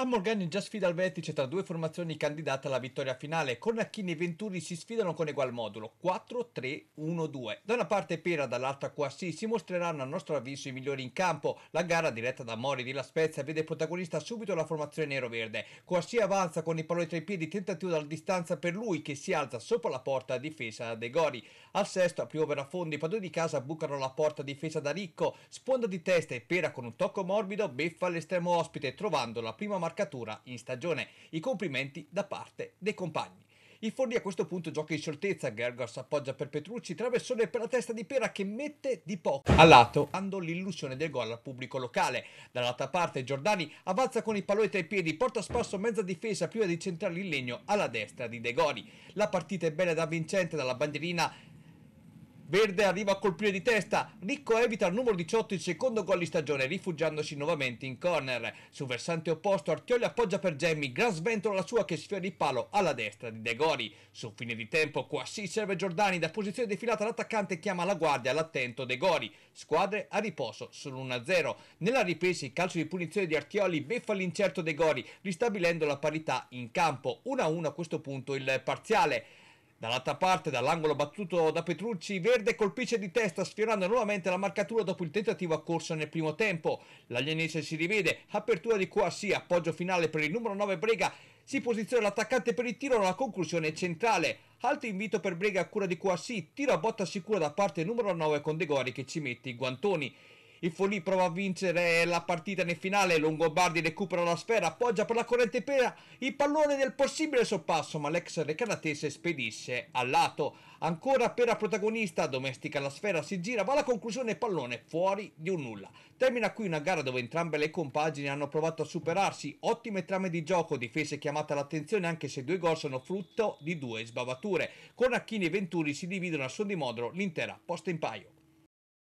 A Morgani già sfida al vertice tra due formazioni candidate alla vittoria finale. Cornacchini e Venturi si sfidano con egual modulo 4-3-1-2. Da una parte Pera, dall'altra Quassi si mostreranno a nostro avviso i migliori in campo. La gara diretta da Mori di La Spezia vede protagonista subito la formazione nero-verde. Quassi avanza con i palloni tra i piedi, tentativo dalla distanza per lui che si alza sopra la porta a difesa da De Gori. Al sesto a Piovera Fondi, i padroni di casa bucano la porta a difesa da Ricco. Sponda di testa e Pera con un tocco morbido beffa l'estremo ospite trovando la prima marcia marcatura in stagione. I complimenti da parte dei compagni. Il Forlì a questo punto gioca in certezza, Gergos appoggia per Petrucci, traversone per la testa di Pera che mette di poco a lato, dando l'illusione del gol al pubblico locale. Dall'altra parte Giordani avanza con i palloni tra i piedi, porta spasso mezza difesa prima di centrare il legno alla destra di De Gori. La partita è bella da vincente dalla bandierina Verde arriva a colpire di testa, Ricco evita al numero 18 il secondo gol di stagione rifugiandosi nuovamente in corner. Sul versante opposto Artioli appoggia per Gemmi, gran sventola la sua che sfiora il palo alla destra di De Gori. Su fine di tempo Quassi serve Giordani da posizione defilata l'attaccante chiama la guardia all'attento De Gori. Squadre a riposo sull'1-0. Nella ripresa il calcio di punizione di Artioli beffa l'incerto De Gori ristabilendo la parità in campo. 1-1 a questo punto il parziale. Dall'altra parte, dall'angolo battuto da Petrucci, Verde colpisce di testa sfiorando nuovamente la marcatura dopo il tentativo accorso nel primo tempo. L'Alienese si rivede, apertura di Coassi, appoggio finale per il numero 9 Brega, si posiziona l'attaccante per il tiro alla conclusione centrale. Alto invito per Brega a cura di Coassi, tiro a botta sicura da parte numero 9 con De Gori che ci mette i guantoni. Il Folì prova a vincere la partita nel finale, Longobardi recupera la sfera, appoggia per la corrente pera il pallone del possibile soppasso, ma l'ex recanatese spedisce a lato. Ancora pera protagonista, domestica la sfera, si gira, va alla conclusione pallone fuori di un nulla. Termina qui una gara dove entrambe le compagini hanno provato a superarsi, ottime trame di gioco, difese chiamate all'attenzione anche se due gol sono frutto di due sbavature. Con Acchini e Venturi si dividono a suo dimodro l'intera posta in paio.